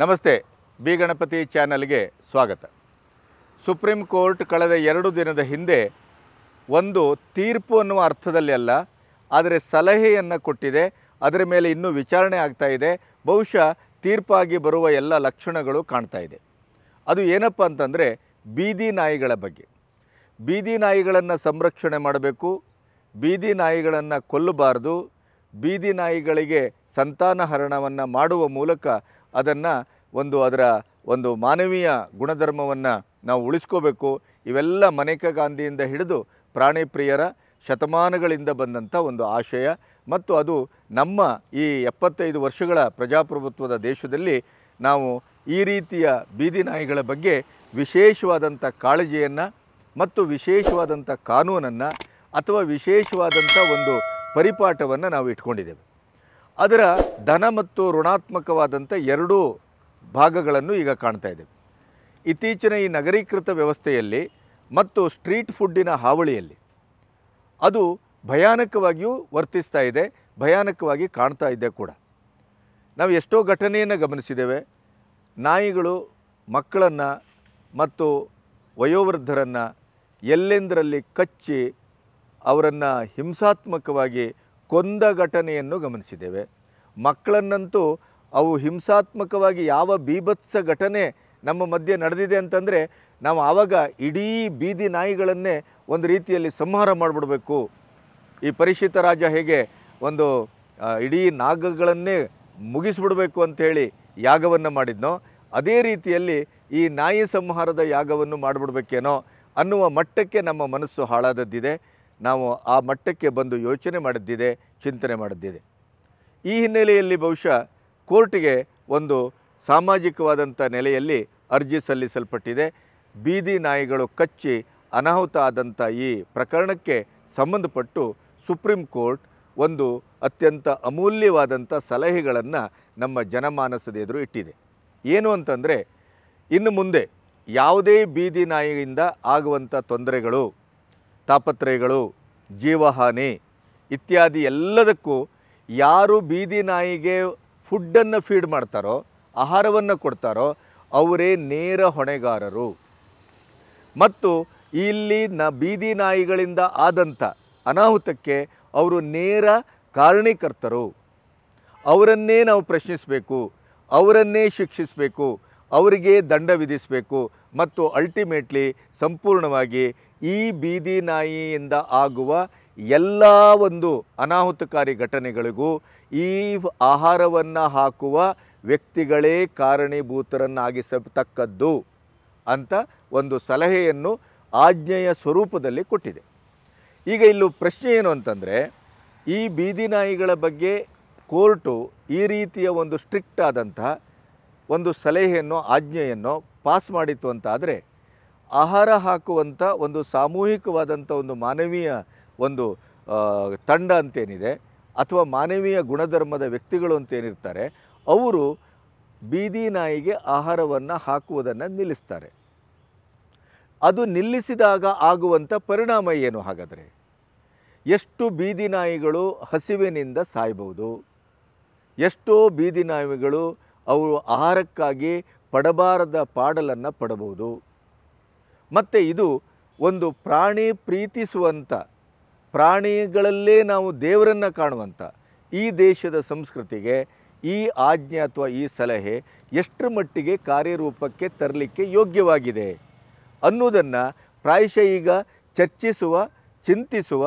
ನಮಸ್ತೆ ಬಿ ಗಣಪತಿ ಚಾನಲ್ಗೆ ಸ್ವಾಗತ ಸುಪ್ರೀಂ ಕೋರ್ಟ್ ಕಳೆದ ಎರಡು ದಿನದ ಹಿಂದೆ ಒಂದು ತೀರ್ಪು ಅನ್ನುವ ಅರ್ಥದಲ್ಲಿ ಅಲ್ಲ ಆದರೆ ಸಲಹೆಯನ್ನು ಕೊಟ್ಟಿದೆ ಅದರ ಮೇಲೆ ಇನ್ನೂ ವಿಚಾರಣೆ ಆಗ್ತಾ ಇದೆ ಬಹುಶಃ ತೀರ್ಪಾಗಿ ಬರುವ ಎಲ್ಲ ಲಕ್ಷಣಗಳು ಕಾಣ್ತಾ ಇದೆ ಅದು ಏನಪ್ಪ ಅಂತಂದರೆ ಬೀದಿ ನಾಯಿಗಳ ಬಗ್ಗೆ ಬೀದಿ ನಾಯಿಗಳನ್ನು ಸಂರಕ್ಷಣೆ ಮಾಡಬೇಕು ಬೀದಿ ನಾಯಿಗಳನ್ನು ಕೊಲ್ಲಬಾರ್ದು ಬೀದಿ ನಾಯಿಗಳಿಗೆ ಸಂತಾನಹರಣವನ್ನು ಮಾಡುವ ಮೂಲಕ ಅದನ್ನು ಒಂದು ಅದರ ಒಂದು ಮಾನವೀಯ ಗುಣಧರ್ಮವನ್ನು ನಾವು ಉಳಿಸ್ಕೋಬೇಕು ಇವೆಲ್ಲ ಮನೇಕ ಗಾಂಧಿಯಿಂದ ಹಿಡಿದು ಪ್ರಾಣಿ ಪ್ರಿಯರ ಶತಮಾನಗಳಿಂದ ಬಂದಂಥ ಒಂದು ಆಶಯ ಮತ್ತು ಅದು ನಮ್ಮ ಈ ಎಪ್ಪತ್ತೈದು ವರ್ಷಗಳ ಪ್ರಜಾಪ್ರಭುತ್ವದ ದೇಶದಲ್ಲಿ ನಾವು ಈ ರೀತಿಯ ಬೀದಿ ನಾಯಿಗಳ ಬಗ್ಗೆ ವಿಶೇಷವಾದಂಥ ಕಾಳಜಿಯನ್ನು ಮತ್ತು ವಿಶೇಷವಾದಂಥ ಕಾನೂನನ್ನು ಅಥವಾ ವಿಶೇಷವಾದಂಥ ಒಂದು ಪರಿಪಾಠವನ್ನು ನಾವು ಇಟ್ಕೊಂಡಿದ್ದೇವೆ ಅದರ ಧನ ಮತ್ತು ಋಣಾತ್ಮಕವಾದಂಥ ಎರಡೂ ಭಾಗಗಳನ್ನು ಈಗ ಕಾಣ್ತಾ ಇದ್ದೇವೆ ಇತ್ತೀಚಿನ ಈ ನಗರೀಕೃತ ವ್ಯವಸ್ಥೆಯಲ್ಲಿ ಮತ್ತು ಸ್ಟ್ರೀಟ್ ಫುಡ್ಡಿನ ಹಾವಳಿಯಲ್ಲಿ ಅದು ಭಯಾನಕವಾಗಿಯೂ ವರ್ತಿಸ್ತಾ ಇದೆ ಭಯಾನಕವಾಗಿ ಕಾಣ್ತಾ ಇದೆ ಕೂಡ ನಾವು ಎಷ್ಟೋ ಘಟನೆಯನ್ನು ಗಮನಿಸಿದ್ದೇವೆ ನಾಯಿಗಳು ಮಕ್ಕಳನ್ನು ಮತ್ತು ವಯೋವೃದ್ಧರನ್ನು ಎಲ್ಲೆಂದರಲ್ಲಿ ಕಚ್ಚಿ ಅವರನ್ನು ಹಿಂಸಾತ್ಮಕವಾಗಿ ಕೊಂದ ಘಟನೆಯನ್ನು ಗಮನಿಸಿದ್ದೇವೆ ಮಕ್ಕಳನ್ನಂತೂ ಅವು ಹಿಂಸಾತ್ಮಕವಾಗಿ ಯಾವ ಬೀಭತ್ಸ ಘಟನೆ ನಮ್ಮ ಮಧ್ಯೆ ನಡೆದಿದೆ ಅಂತಂದರೆ ನಾವು ಆವಾಗ ಇಡೀ ಬೀದಿ ನಾಯಿಗಳನ್ನೇ ಒಂದು ರೀತಿಯಲ್ಲಿ ಸಂಹಾರ ಮಾಡಿಬಿಡಬೇಕು ಈ ಪರಿಶಿತ ರಾಜ ಹೇಗೆ ಒಂದು ಇಡೀ ನಾಗಗಳನ್ನೇ ಮುಗಿಸ್ಬಿಡಬೇಕು ಅಂಥೇಳಿ ಯಾಗವನ್ನು ಮಾಡಿದ್ನೋ ಅದೇ ರೀತಿಯಲ್ಲಿ ಈ ನಾಯಿ ಸಂಹಾರದ ಯಾಗವನ್ನು ಮಾಡಿಬಿಡ್ಬೇಕೇನೋ ಅನ್ನುವ ಮಟ್ಟಕ್ಕೆ ನಮ್ಮ ಮನಸ್ಸು ಹಾಳಾದದ್ದಿದೆ ನಾವು ಆ ಮಟ್ಟಕ್ಕೆ ಬಂದು ಯೋಚನೆ ಮಾಡಿದ್ದಿದೆ ಚಿಂತನೆ ಮಾಡಿದ್ದಿದೆ ಈ ಹಿನ್ನೆಲೆಯಲ್ಲಿ ಬಹುಶಃ ಕೋರ್ಟ್ಗೆ ಒಂದು ಸಾಮಾಜಿಕವಾದಂಥ ನೆಲೆಯಲ್ಲಿ ಅರ್ಜಿ ಸಲ್ಲಿಸಲ್ಪಟ್ಟಿದೆ ಬೀದಿ ನಾಯಿಗಳು ಕಚ್ಚಿ ಅನಾಹುತ ಆದಂಥ ಈ ಪ್ರಕರಣಕ್ಕೆ ಸಂಬಂಧಪಟ್ಟು ಸುಪ್ರೀಂ ಕೋರ್ಟ್ ಒಂದು ಅತ್ಯಂತ ಅಮೂಲ್ಯವಾದಂಥ ಸಲಹೆಗಳನ್ನು ನಮ್ಮ ಜನಮಾನಸದ ಎದುರು ಇಟ್ಟಿದೆ ಏನು ಅಂತಂದರೆ ಇನ್ನು ಮುಂದೆ ಯಾವುದೇ ಬೀದಿ ನಾಯಿಯಿಂದ ಆಗುವಂಥ ತೊಂದರೆಗಳು ತಾಪತ್ರಯಗಳು ಜೀವಹಾನಿ ಇತ್ಯಾದಿ ಎಲ್ಲದಕ್ಕೂ ಯಾರು ಬೀದಿ ನಾಯಿಗೆ ಫುಡ್ಡನ್ನು ಫೀಡ್ ಮಾಡ್ತಾರೋ ಆಹಾರವನ್ನು ಕೊಡ್ತಾರೋ ಅವರೇ ನೇರ ಹೊಣೆಗಾರರು ಮತ್ತು ಇಲ್ಲಿ ನ ಬೀದಿ ನಾಯಿಗಳಿಂದ ಆದಂಥ ಅನಾಹುತಕ್ಕೆ ಅವರು ನೇರ ಕಾರಣೀಕರ್ತರು ಅವರನ್ನೇ ನಾವು ಪ್ರಶ್ನಿಸಬೇಕು ಅವರನ್ನೇ ಶಿಕ್ಷಿಸಬೇಕು ಅವರಿಗೆ ದಂಡ ವಿಧಿಸಬೇಕು ಮತ್ತು ಅಲ್ಟಿಮೇಟ್ಲಿ ಸಂಪೂರ್ಣವಾಗಿ ಈ ಬೀದಿ ನಾಯಿಯಿಂದ ಆಗುವ ಎಲ್ಲ ಒಂದು ಅನಾಹುತಕಾರಿ ಘಟನೆಗಳಿಗೂ ಈ ಆಹಾರವನ್ನು ಹಾಕುವ ವ್ಯಕ್ತಿಗಳೇ ಕಾರಣೀಭೂತರನ್ನಾಗಿಸತಕ್ಕದ್ದು ಅಂತ ಒಂದು ಸಲಹೆಯನ್ನು ಆಜ್ಞೆಯ ಸ್ವರೂಪದಲ್ಲಿ ಕೊಟ್ಟಿದೆ ಈಗ ಇಲ್ಲೂ ಪ್ರಶ್ನೆ ಏನು ಅಂತಂದರೆ ಈ ಬೀದಿ ನಾಯಿಗಳ ಬಗ್ಗೆ ಕೋರ್ಟು ಈ ರೀತಿಯ ಒಂದು ಸ್ಟ್ರಿಕ್ಟ್ ಆದಂಥ ಒಂದು ಸಲಹೆಯನ್ನು ಆಜ್ಞೆಯನ್ನು ಪಾಸ್ ಮಾಡಿತ್ತು ಅಂತಾದರೆ ಆಹಾರ ಹಾಕುವಂಥ ಒಂದು ಸಾಮೂಹಿಕವಾದಂಥ ಒಂದು ಮಾನವೀಯ ಒಂದು ತಂಡ ಅಂತೇನಿದೆ ಅಥವಾ ಮಾನವೀಯ ಗುಣಧರ್ಮದ ವ್ಯಕ್ತಿಗಳು ಅಂತೇನಿರ್ತಾರೆ ಅವರು ಬೀದಿ ನಾಯಿಗೆ ಆಹಾರವನ್ನು ಹಾಕುವುದನ್ನು ನಿಲ್ಲಿಸ್ತಾರೆ ಅದು ನಿಲ್ಲಿಸಿದಾಗ ಆಗುವಂಥ ಪರಿಣಾಮ ಏನು ಹಾಗಾದರೆ ಎಷ್ಟು ಬೀದಿ ನಾಯಿಗಳು ಹಸಿವಿನಿಂದ ಸಾಯ್ಬೋದು ಎಷ್ಟೋ ಬೀದಿ ನಾಯಿಗಳು ಅವು ಆಹಾರಕ್ಕಾಗಿ ಪಡಬಾರದ ಪಾಡಲನ್ನು ಪಡಬಹುದು ಮತ್ತು ಇದು ಒಂದು ಪ್ರಾಣಿ ಪ್ರೀತಿಸುವಂಥ ಪ್ರಾಣಿಗಳಲ್ಲೇ ನಾವು ದೇವರನ್ನು ಕಾಣುವಂಥ ಈ ದೇಶದ ಸಂಸ್ಕೃತಿಗೆ ಈ ಆಜ್ಞೆ ಅಥವಾ ಈ ಸಲಹೆ ಎಷ್ಟರ ಮಟ್ಟಿಗೆ ಕಾರ್ಯರೂಪಕ್ಕೆ ತರಲಿಕ್ಕೆ ಯೋಗ್ಯವಾಗಿದೆ ಅನ್ನುವುದನ್ನು ಪ್ರಾಯಶಃ ಈಗ ಚರ್ಚಿಸುವ ಚಿಂತಿಸುವ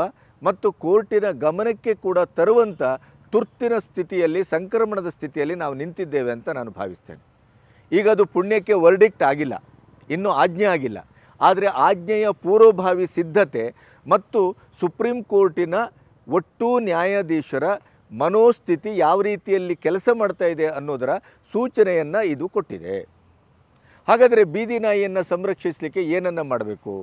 ಮತ್ತು ಕೋರ್ಟಿನ ಗಮನಕ್ಕೆ ಕೂಡ ತರುವಂಥ ತುರ್ತಿನ ಸ್ಥಿತಿಯಲ್ಲಿ ಸಂಕ್ರಮಣದ ಸ್ಥಿತಿಯಲ್ಲಿ ನಾವು ನಿಂತಿದ್ದೇವೆ ಅಂತ ನಾನು ಭಾವಿಸ್ತೇನೆ ಈಗ ಅದು ಪುಣ್ಯಕ್ಕೆ ವರ್ಡಿಕ್ಟ್ ಆಗಿಲ್ಲ ಇನ್ನೂ ಆಜ್ಞೆ ಆಗಿಲ್ಲ ಆದರೆ ಆಜ್ಞೆಯ ಪೂರ್ವಭಾವಿ ಸಿದ್ಧತೆ ಮತ್ತು ಸುಪ್ರೀಂ ಕೋರ್ಟಿನ ಒಟ್ಟು ನ್ಯಾಯಾಧೀಶರ ಮನೋಸ್ಥಿತಿ ಯಾವ ರೀತಿಯಲ್ಲಿ ಕೆಲಸ ಮಾಡ್ತಾ ಇದೆ ಅನ್ನೋದರ ಸೂಚನೆಯನ್ನು ಇದು ಕೊಟ್ಟಿದೆ ಹಾಗಾದರೆ ಬೀದಿ ನಾಯಿಯನ್ನು ಸಂರಕ್ಷಿಸಲಿಕ್ಕೆ ಏನನ್ನು ಮಾಡಬೇಕು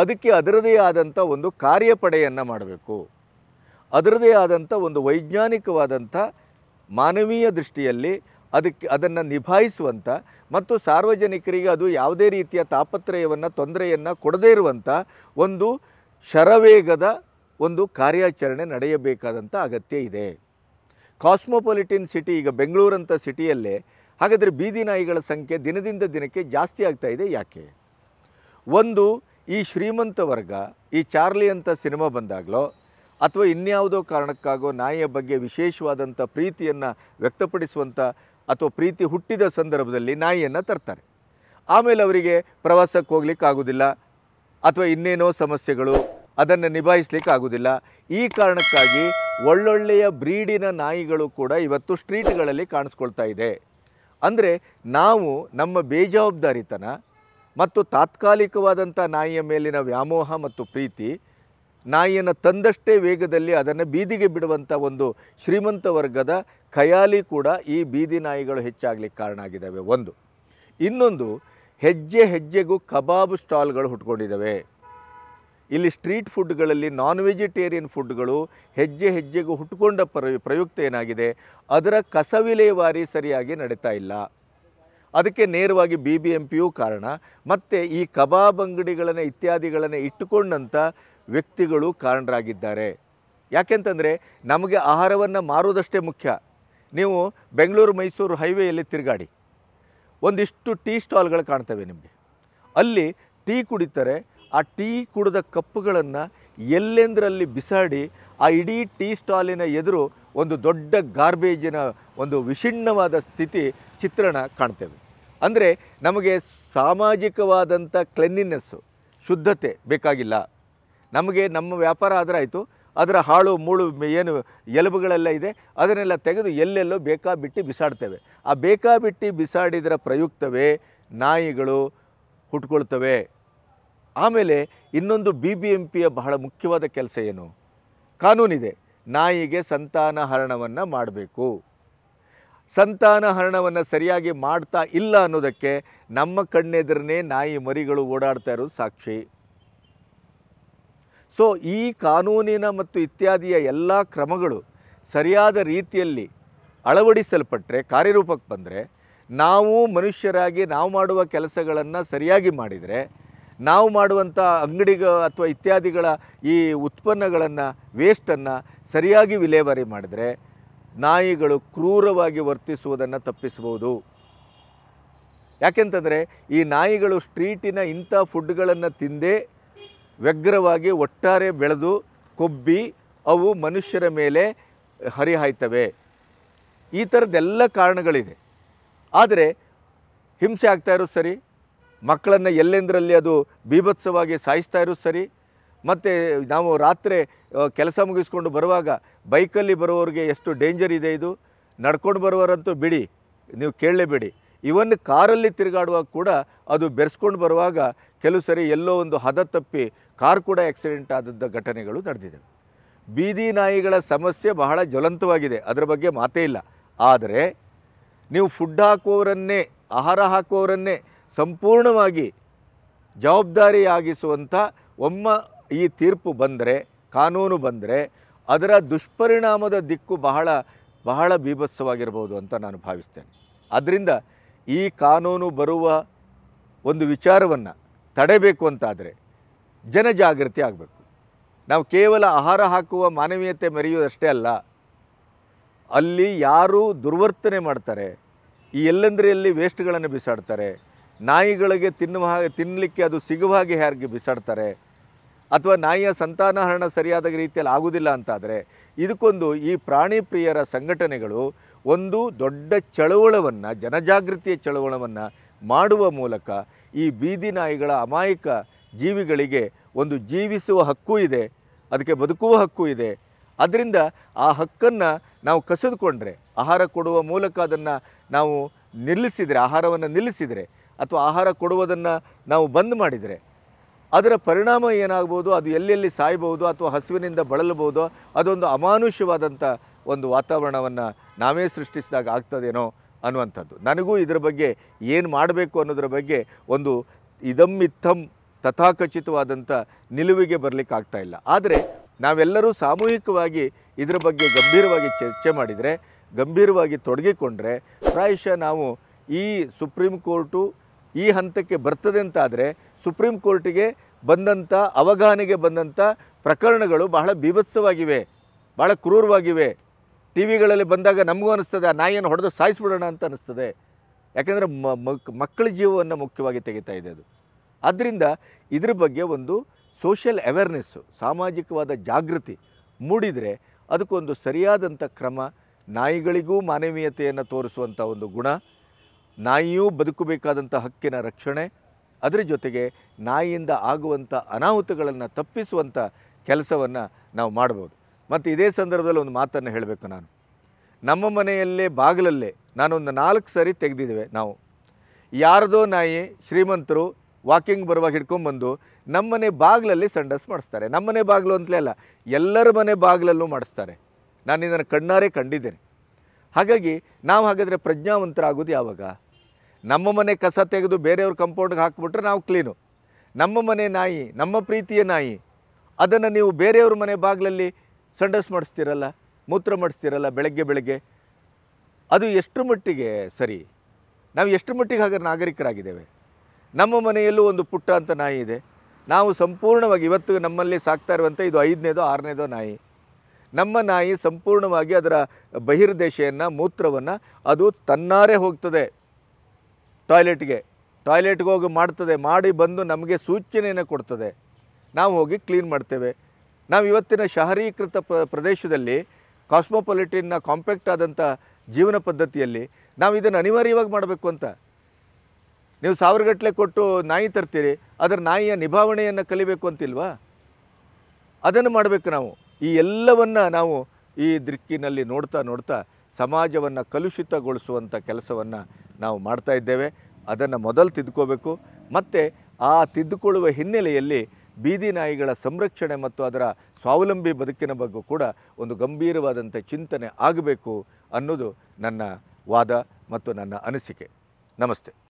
ಅದಕ್ಕೆ ಅದರದೇ ಆದಂಥ ಒಂದು ಕಾರ್ಯಪಡೆಯನ್ನು ಮಾಡಬೇಕು ಅದರದೇ ಆದಂಥ ಒಂದು ವೈಜ್ಞಾನಿಕವಾದಂಥ ಮಾನವೀಯ ದೃಷ್ಟಿಯಲ್ಲಿ ಅದಕ್ಕೆ ಅದನ್ನು ನಿಭಾಯಿಸುವಂಥ ಮತ್ತು ಸಾರ್ವಜನಿಕರಿಗೆ ಅದು ಯಾವುದೇ ರೀತಿಯ ತಾಪತ್ರಯವನ್ನು ತೊಂದರೆಯನ್ನು ಕೊಡದೇ ಇರುವಂಥ ಒಂದು ಶರವೇಗದ ಒಂದು ಕಾರ್ಯಾಚರಣೆ ನಡೆಯಬೇಕಾದಂಥ ಅಗತ್ಯ ಇದೆ ಕಾಸ್ಮೋಪಾಲಿಟಿನ್ ಸಿಟಿ ಈಗ ಬೆಂಗಳೂರಂಥ ಸಿಟಿಯಲ್ಲೇ ಹಾಗಾದರೆ ಬೀದಿ ನಾಯಿಗಳ ಸಂಖ್ಯೆ ದಿನದಿಂದ ದಿನಕ್ಕೆ ಜಾಸ್ತಿ ಆಗ್ತಾ ಇದೆ ಯಾಕೆ ಒಂದು ಈ ಶ್ರೀಮಂತ ವರ್ಗ ಈ ಚಾರ್ಲಿ ಅಂತ ಸಿನಿಮಾ ಬಂದಾಗಲೋ ಅಥವಾ ಇನ್ಯಾವುದೋ ಕಾರಣಕ್ಕಾಗೋ ನಾಯಿಯ ಬಗ್ಗೆ ವಿಶೇಷವಾದಂಥ ಪ್ರೀತಿಯನ್ನು ವ್ಯಕ್ತಪಡಿಸುವಂಥ ಅಥವಾ ಪ್ರೀತಿ ಹುಟ್ಟಿದ ಸಂದರ್ಭದಲ್ಲಿ ನಾಯಿಯನ್ನು ತರ್ತಾರೆ ಆಮೇಲೆ ಅವರಿಗೆ ಪ್ರವಾಸಕ್ಕೆ ಹೋಗ್ಲಿಕ್ಕೆ ಆಗೋದಿಲ್ಲ ಅಥವಾ ಇನ್ನೇನೋ ಸಮಸ್ಯೆಗಳು ಅದನ್ನು ನಿಭಾಯಿಸ್ಲಿಕ್ಕೆ ಆಗೋದಿಲ್ಲ ಈ ಕಾರಣಕ್ಕಾಗಿ ಒಳ್ಳೊಳ್ಳೆಯ ಬ್ರೀಡಿನ ನಾಯಿಗಳು ಕೂಡ ಇವತ್ತು ಸ್ಟ್ರೀಟ್ಗಳಲ್ಲಿ ಕಾಣಿಸ್ಕೊಳ್ತಾ ಇದೆ ಅಂದರೆ ನಾವು ನಮ್ಮ ಬೇಜವಾಬ್ದಾರಿತನ ಮತ್ತು ತಾತ್ಕಾಲಿಕವಾದಂಥ ನಾಯಿಯ ಮೇಲಿನ ವ್ಯಾಮೋಹ ಮತ್ತು ಪ್ರೀತಿ ನಾಯಿಯನ್ನು ತಂದಷ್ಟೇ ವೇಗದಲ್ಲಿ ಅದನ್ನು ಬೀದಿಗೆ ಬಿಡುವಂಥ ಒಂದು ಶ್ರೀಮಂತ ವರ್ಗದ ಖಯಾಲಿ ಕೂಡ ಈ ಬೀದಿ ನಾಯಿಗಳು ಹೆಚ್ಚಾಗಲಿಕ್ಕೆ ಕಾರಣ ಆಗಿದ್ದಾವೆ ಒಂದು ಇನ್ನೊಂದು ಹೆಜ್ಜೆ ಹೆಜ್ಜೆಗೂ ಕಬಾಬ್ ಸ್ಟಾಲ್ಗಳು ಹುಟ್ಕೊಂಡಿದ್ದಾವೆ ಇಲ್ಲಿ ಸ್ಟ್ರೀಟ್ ಫುಡ್ಗಳಲ್ಲಿ ನಾನ್ ವೆಜಿಟೇರಿಯನ್ ಫುಡ್ಗಳು ಹೆಜ್ಜೆ ಹೆಜ್ಜೆಗೂ ಹುಟ್ಟುಕೊಂಡ ಪ್ರ ಪ್ರಯುಕ್ತ ಏನಾಗಿದೆ ಅದರ ಕಸ ವಿಲೇವಾರಿ ಸರಿಯಾಗಿ ನಡೀತಾ ಇಲ್ಲ ಅದಕ್ಕೆ ನೇರವಾಗಿ ಬಿ ಬಿ ಎಂ ಪಿಯು ಕಾರಣ ಮತ್ತು ಈ ಕಬಾಬ್ ಅಂಗಡಿಗಳನ್ನು ಇತ್ಯಾದಿಗಳನ್ನು ಇಟ್ಟುಕೊಂಡಂಥ ವ್ಯಕ್ತಿಗಳು ಕಾರಣರಾಗಿದ್ದಾರೆ ಯಾಕೆಂತಂದರೆ ನಮಗೆ ಆಹಾರವನ್ನು ಮಾರುವುದಷ್ಟೇ ಮುಖ್ಯ ನೀವು ಬೆಂಗಳೂರು ಮೈಸೂರು ಹೈವೇಯಲ್ಲಿ ತಿರುಗಾಡಿ ಒಂದಿಷ್ಟು ಟೀ ಸ್ಟಾಲ್ಗಳು ಕಾಣ್ತವೆ ನಿಮಗೆ ಅಲ್ಲಿ ಟೀ ಕುಡಿತಾರೆ ಆ ಟೀ ಕುಡಿದ ಕಪ್ಪುಗಳನ್ನು ಎಲ್ಲೆಂದರಲ್ಲಿ ಬಿಸಾಡಿ ಆ ಇಡೀ ಟೀ ಸ್ಟಾಲಿನ ಎದುರು ಒಂದು ದೊಡ್ಡ ಗಾರ್ಬೇಜಿನ ಒಂದು ವಿಷಿಣ್ಣವಾದ ಸ್ಥಿತಿ ಚಿತ್ರಣ ಕಾಣ್ತೇವೆ ಅಂದರೆ ನಮಗೆ ಸಾಮಾಜಿಕವಾದಂಥ ಕ್ಲೆನ್ನಿನೆಸ್ಸು ಶುದ್ಧತೆ ಬೇಕಾಗಿಲ್ಲ ನಮಗೆ ನಮ್ಮ ವ್ಯಾಪಾರ ಆದರೆ ಆಯಿತು ಅದರ ಹಾಳು ಮೂಳು ಏನು ಎಲುಬುಗಳೆಲ್ಲ ಇದೆ ಅದನ್ನೆಲ್ಲ ತೆಗೆದು ಎಲ್ಲೆಲ್ಲೋ ಬೇಕಾಬಿಟ್ಟು ಬಿಸಾಡ್ತೇವೆ ಆ ಬೇಕಾಬಿಟ್ಟು ಬಿಸಾಡಿದರ ಪ್ರಯುಕ್ತವೇ ನಾಯಿಗಳು ಹುಟ್ಕೊಳ್ತವೆ ಆಮೇಲೆ ಇನ್ನೊಂದು ಬಿ ಬಿ ಎಂ ಪಿಯ ಬಹಳ ಮುಖ್ಯವಾದ ಕೆಲಸ ಏನು ಕಾನೂನಿದೆ ನಾಯಿಗೆ ಸಂತಾನ ಹರಣವನ್ನು ಮಾಡಬೇಕು ಸಂತಾನ ಹರಣವನ್ನು ಸರಿಯಾಗಿ ಮಾಡ್ತಾ ಇಲ್ಲ ಅನ್ನೋದಕ್ಕೆ ನಮ್ಮ ಕಣ್ಣೆದುರನೇ ನಾಯಿ ಮರಿಗಳು ಓಡಾಡ್ತಾ ಇರೋದು ಸಾಕ್ಷಿ ಸೊ ಈ ಕಾನೂನಿನ ಮತ್ತು ಇತ್ಯಾದಿಯ ಎಲ್ಲ ಕ್ರಮಗಳು ಸರಿಯಾದ ರೀತಿಯಲ್ಲಿ ಅಳವಡಿಸಲ್ಪಟ್ಟರೆ ಕಾರ್ಯರೂಪಕ್ಕೆ ಬಂದರೆ ನಾವು ಮನುಷ್ಯರಾಗಿ ನಾವು ಮಾಡುವ ಕೆಲಸಗಳನ್ನು ಸರಿಯಾಗಿ ಮಾಡಿದರೆ ನಾವು ಮಾಡುವಂಥ ಅಂಗಡಿಗ ಅಥವಾ ಇತ್ಯಾದಿಗಳ ಈ ಉತ್ಪನ್ನಗಳನ್ನು ವೇಸ್ಟನ್ನು ಸರಿಯಾಗಿ ವಿಲೇವಾರಿ ಮಾಡಿದರೆ ನಾಯಿಗಳು ಕ್ರೂರವಾಗಿ ವರ್ತಿಸುವುದನ್ನು ತಪ್ಪಿಸ್ಬೋದು ಯಾಕೆಂತಂದರೆ ಈ ನಾಯಿಗಳು ಸ್ಟ್ರೀಟಿನ ಇಂಥ ಫುಡ್ಗಳನ್ನು ತಿಂದೇ ವ್ಯಗ್ರವಾಗಿ ಒಟ್ಟಾರೆ ಬೆಳೆದು ಕೊಬ್ಬಿ ಅವು ಮನುಷ್ಯರ ಮೇಲೆ ಹರಿಹಾಯ್ತವೆ ಈ ಥರದ್ದೆಲ್ಲ ಕಾರಣಗಳಿದೆ ಆದರೆ ಹಿಂಸೆ ಆಗ್ತಾ ಸರಿ ಮಕ್ಕಳನ್ನು ಎಲ್ಲೆಂದರಲ್ಲಿ ಅದು ಬೀಭತ್ಸವಾಗಿ ಸಾಯಿಸ್ತಾ ಇರೋದು ಸರಿ ಮತ್ತು ನಾವು ರಾತ್ರಿ ಕೆಲಸ ಮುಗಿಸ್ಕೊಂಡು ಬರುವಾಗ ಬೈಕಲ್ಲಿ ಬರುವವ್ರಿಗೆ ಎಷ್ಟು ಡೇಂಜರ್ ಇದೆ ಇದು ನಡ್ಕೊಂಡು ಬರುವವರಂತೂ ಬಿಡಿ ನೀವು ಕೇಳಲೇಬೇಡಿ ಇವನ್ನು ಕಾರಲ್ಲಿ ತಿರುಗಾಡುವಾಗ ಕೂಡ ಅದು ಬೆರೆಸ್ಕೊಂಡು ಬರುವಾಗ ಕೆಲವು ಸರಿ ಎಲ್ಲೋ ಒಂದು ಹದ ತಪ್ಪಿ ಕಾರ್ ಕೂಡ ಆಕ್ಸಿಡೆಂಟ್ ಆದದ್ದ ಘಟನೆಗಳು ನಡೆದಿದೆ ಬೀದಿ ನಾಯಿಗಳ ಸಮಸ್ಯೆ ಬಹಳ ಜ್ವಲಂತವಾಗಿದೆ ಅದರ ಬಗ್ಗೆ ಮಾತೇ ಇಲ್ಲ ಆದರೆ ನೀವು ಫುಡ್ ಹಾಕುವವರನ್ನೇ ಆಹಾರ ಹಾಕುವವರನ್ನೇ ಸಂಪೂರ್ಣವಾಗಿ ಜವಾಬ್ದಾರಿಯಾಗಿಸುವಂಥ ಒಮ್ಮ ಈ ತೀರ್ಪು ಬಂದರೆ ಕಾನೂನು ಬಂದರೆ ಅದರ ದುಷ್ಪರಿಣಾಮದ ದಿಕ್ಕು ಬಹಳ ಬಹಳ ಬೀಭತ್ಸವಾಗಿರ್ಬೋದು ಅಂತ ನಾನು ಭಾವಿಸ್ತೇನೆ ಆದ್ದರಿಂದ ಈ ಕಾನೂನು ಬರುವ ಒಂದು ವಿಚಾರವನ್ನು ತಡೆಯಬೇಕು ಅಂತಾದರೆ ಜನಜಾಗೃತಿ ಆಗಬೇಕು ನಾವು ಕೇವಲ ಆಹಾರ ಹಾಕುವ ಮಾನವೀಯತೆ ಮೆರೆಯುವುದಷ್ಟೇ ಅಲ್ಲ ಅಲ್ಲಿ ಯಾರು ದುರ್ವರ್ತನೆ ಮಾಡ್ತಾರೆ ಈ ಎಲ್ಲಿ ವೇಸ್ಟ್ಗಳನ್ನು ಬಿಸಾಡ್ತಾರೆ ನಾಯಿಗಳಿಗೆ ತಿನ್ನುವ ಹಾಗೆ ತಿನ್ನಲಿಕ್ಕೆ ಅದು ಸಿಗುವ ಹಾಗೆ ಹೇಗೆ ಬಿಸಾಡ್ತಾರೆ ಅಥವಾ ನಾಯಿಯ ಸಂತಾನಹರಣ ಸರಿಯಾದ ರೀತಿಯಲ್ಲಿ ಆಗುವುದಿಲ್ಲ ಅಂತಾದರೆ ಇದಕ್ಕೊಂದು ಈ ಪ್ರಾಣಿ ಪ್ರಿಯರ ಸಂಘಟನೆಗಳು ಒಂದು ದೊಡ್ಡ ಚಳವಳವನ್ನು ಜನಜಾಗೃತಿಯ ಚಳವಳವನ್ನು ಮಾಡುವ ಮೂಲಕ ಈ ಬೀದಿ ನಾಯಿಗಳ ಅಮಾಯಕ ಜೀವಿಗಳಿಗೆ ಒಂದು ಜೀವಿಸುವ ಹಕ್ಕು ಇದೆ ಅದಕ್ಕೆ ಬದುಕುವ ಹಕ್ಕು ಇದೆ ಅದರಿಂದ ಆ ಹಕ್ಕನ್ನು ನಾವು ಕಸಿದುಕೊಂಡ್ರೆ ಆಹಾರ ಕೊಡುವ ಮೂಲಕ ಅದನ್ನು ನಾವು ನಿಲ್ಲಿಸಿದರೆ ಆಹಾರವನ್ನು ನಿಲ್ಲಿಸಿದರೆ ಅಥವಾ ಆಹಾರ ಕೊಡುವುದನ್ನು ನಾವು ಬಂದ್ ಮಾಡಿದರೆ ಅದರ ಪರಿಣಾಮ ಏನಾಗ್ಬೋದು ಅದು ಎಲ್ಲೆಲ್ಲಿ ಸಾಯ್ಬೋದು ಅಥವಾ ಹಸುವಿನಿಂದ ಬಳಲಬಹುದು ಅದೊಂದು ಅಮಾನುಷ್ಯವಾದಂಥ ಒಂದು ವಾತಾವರಣವನ್ನು ನಾವೇ ಸೃಷ್ಟಿಸಿದಾಗ ಆಗ್ತದೇನೋ ಅನ್ನುವಂಥದ್ದು ನನಗೂ ಇದರ ಬಗ್ಗೆ ಏನು ಮಾಡಬೇಕು ಅನ್ನೋದ್ರ ಬಗ್ಗೆ ಒಂದು ಇದಮ್ಮಿತ್ತಮ್ ತಥಾಖಚಿತವಾದಂಥ ನಿಲುವಿಗೆ ಬರಲಿಕ್ಕೆ ಆಗ್ತಾ ಇಲ್ಲ ಆದರೆ ನಾವೆಲ್ಲರೂ ಸಾಮೂಹಿಕವಾಗಿ ಇದರ ಬಗ್ಗೆ ಗಂಭೀರವಾಗಿ ಚರ್ಚೆ ಮಾಡಿದರೆ ಗಂಭೀರವಾಗಿ ತೊಡಗಿಕೊಂಡ್ರೆ ಪ್ರಾಯಶಃ ನಾವು ಈ ಸುಪ್ರೀಂ ಕೋರ್ಟು ಈ ಹಂತಕ್ಕೆ ಬರ್ತದೆ ಅಂತಾದರೆ ಸುಪ್ರೀಂ ಕೋರ್ಟಿಗೆ ಬಂದಂಥ ಅವಗಾಹನೆಗೆ ಬಂದಂಥ ಪ್ರಕರಣಗಳು ಬಹಳ ಬೀಭತ್ಸವಾಗಿವೆ ಬಹಳ ಕ್ರೂರವಾಗಿವೆ ಟಿ ವಿಗಳಲ್ಲಿ ಬಂದಾಗ ನಮಗೂ ಅನ್ನಿಸ್ತದೆ ಆ ನಾಯಿಯನ್ನು ಹೊಡೆದು ಸಾಯಿಸ್ಬಿಡೋಣ ಅಂತ ಅನ್ನಿಸ್ತದೆ ಯಾಕೆಂದರೆ ಮಕ್ಕಳ ಜೀವವನ್ನು ಮುಖ್ಯವಾಗಿ ತೆಗಿತಾ ಇದೆ ಅದು ಆದ್ದರಿಂದ ಇದ್ರ ಬಗ್ಗೆ ಒಂದು ಸೋಷಿಯಲ್ ಅವೇರ್ನೆಸ್ಸು ಸಾಮಾಜಿಕವಾದ ಜಾಗೃತಿ ಮೂಡಿದರೆ ಅದಕ್ಕೊಂದು ಸರಿಯಾದಂಥ ಕ್ರಮ ನಾಯಿಗಳಿಗೂ ಮಾನವೀಯತೆಯನ್ನು ತೋರಿಸುವಂಥ ಒಂದು ಗುಣ ನಾಯಿಯೂ ಬದುಕಬೇಕಾದಂಥ ಹಕ್ಕಿನ ರಕ್ಷಣೆ ಅದರ ಜೊತೆಗೆ ನಾಯಿಯಿಂದ ಆಗುವಂಥ ಅನಾಹುತಗಳನ್ನು ತಪ್ಪಿಸುವಂಥ ಕೆಲಸವನ್ನು ನಾವು ಮಾಡ್ಬೋದು ಮತ್ತು ಇದೇ ಸಂದರ್ಭದಲ್ಲಿ ಒಂದು ಮಾತನ್ನು ಹೇಳಬೇಕು ನಾನು ನಮ್ಮ ಮನೆಯಲ್ಲೇ ಬಾಗಿಲಲ್ಲೇ ನಾನೊಂದು ನಾಲ್ಕು ಸರಿ ತೆಗೆದಿದ್ದೇವೆ ನಾವು ಯಾರದೋ ನಾಯಿ ಶ್ರೀಮಂತರು ವಾಕಿಂಗ್ ಬರುವಾಗ ಹಿಡ್ಕೊಂಬಂದು ನಮ್ಮನೆ ಬಾಗಿಲಲ್ಲಿ ಸಂಡಸ್ ಮಾಡಿಸ್ತಾರೆ ನಮ್ಮನೆ ಬಾಗಿಲು ಅಂತಲೇ ಅಲ್ಲ ಎಲ್ಲರ ಮನೆ ಬಾಗಿಲಲ್ಲೂ ಮಾಡಿಸ್ತಾರೆ ನಾನು ಇದನ್ನು ಕಣ್ಣಾರೆ ಕಂಡಿದ್ದೇನೆ ಹಾಗಾಗಿ ನಾವು ಹಾಗಾದರೆ ಪ್ರಜ್ಞಾವಂತರಾಗೋದು ಯಾವಾಗ ನಮ್ಮ ಮನೆ ಕಸ ತೆಗೆದು ಬೇರೆಯವ್ರ ಕಂಪೌಂಡ್ಗೆ ಹಾಕ್ಬಿಟ್ರೆ ನಾವು ಕ್ಲೀನು ನಮ್ಮ ಮನೆ ನಾಯಿ ನಮ್ಮ ಪ್ರೀತಿಯ ನಾಯಿ ಅದನ್ನು ನೀವು ಬೇರೆಯವ್ರ ಮನೆ ಬಾಗಿಲಲ್ಲಿ ಸಂಡಸ್ ಮಾಡಿಸ್ತೀರಲ್ಲ ಮೂತ್ರ ಮಾಡಿಸ್ತೀರಲ್ಲ ಬೆಳಗ್ಗೆ ಬೆಳಗ್ಗೆ ಅದು ಎಷ್ಟು ಮಟ್ಟಿಗೆ ಸರಿ ನಾವು ಎಷ್ಟು ಮಟ್ಟಿಗೆ ಹಾಗೆ ನಾಗರಿಕರಾಗಿದ್ದೇವೆ ನಮ್ಮ ಮನೆಯಲ್ಲೂ ಒಂದು ಪುಟ್ಟ ಅಂತ ನಾಯಿ ಇದೆ ನಾವು ಸಂಪೂರ್ಣವಾಗಿ ಇವತ್ತು ನಮ್ಮಲ್ಲಿ ಸಾಕ್ತಾ ಇರುವಂಥ ಇದು ಐದನೇದೋ ಆರನೇದೋ ನಾಯಿ ನಮ್ಮ ನಾಯಿ ಸಂಪೂರ್ಣವಾಗಿ ಅದರ ಬಹಿರ್ದೇಶೆಯನ್ನು ಮೂತ್ರವನ್ನು ಅದು ತನ್ನಾರೆ ಹೋಗ್ತದೆ ಟಾಯ್ಲೆಟ್ಗೆ ಟಾಯ್ಲೆಟ್ಗೆ ಹೋಗಿ ಮಾಡ್ತದೆ ಮಾಡಿ ಬಂದು ನಮಗೆ ಸೂಚನೆಯನ್ನು ಕೊಡ್ತದೆ ನಾವು ಹೋಗಿ ಕ್ಲೀನ್ ಮಾಡ್ತೇವೆ ನಾವು ಇವತ್ತಿನ ಶಹರೀಕೃತ ಪ್ರದೇಶದಲ್ಲಿ ಕಾಸ್ಮೋಪಾಲಿಟಿನ ಕಾಂಪ್ಯಾಕ್ಟ್ ಆದಂಥ ಜೀವನ ಪದ್ಧತಿಯಲ್ಲಿ ನಾವು ಇದನ್ನು ಅನಿವಾರ್ಯವಾಗಿ ಮಾಡಬೇಕು ಅಂತ ನೀವು ಸಾವಿರಗಟ್ಟಲೆ ಕೊಟ್ಟು ನಾಯಿ ತರ್ತೀರಿ ಅದರ ನಾಯಿಯ ನಿಭಾವಣೆಯನ್ನು ಕಲಿಬೇಕು ಅಂತಿಲ್ವಾ ಅದನ್ನು ಮಾಡಬೇಕು ನಾವು ಈ ಎಲ್ಲವನ್ನು ನಾವು ಈ ದಿಕ್ಕಿನಲ್ಲಿ ನೋಡ್ತಾ ನೋಡ್ತಾ ಸಮಾಜವನ್ನು ಕಲುಷಿತಗೊಳಿಸುವಂಥ ಕೆಲಸವನ್ನು ನಾವು ಮಾಡ್ತಾ ಇದ್ದೇವೆ ಅದನ್ನು ಮೊದಲು ತಿದ್ಕೋಬೇಕು ಮತ್ತು ಆ ತಿದ್ದುಕೊಳ್ಳುವ ಹಿನ್ನೆಲೆಯಲ್ಲಿ ಬೀದಿ ನಾಯಿಗಳ ಸಂರಕ್ಷಣೆ ಮತ್ತು ಅದರ ಸ್ವಾವಲಂಬಿ ಬದುಕಿನ ಬಗ್ಗೆ ಕೂಡ ಒಂದು ಗಂಭೀರವಾದಂಥ ಚಿಂತನೆ ಆಗಬೇಕು ಅನ್ನೋದು ನನ್ನ ವಾದ ಮತ್ತು ನನ್ನ ಅನಿಸಿಕೆ ನಮಸ್ತೆ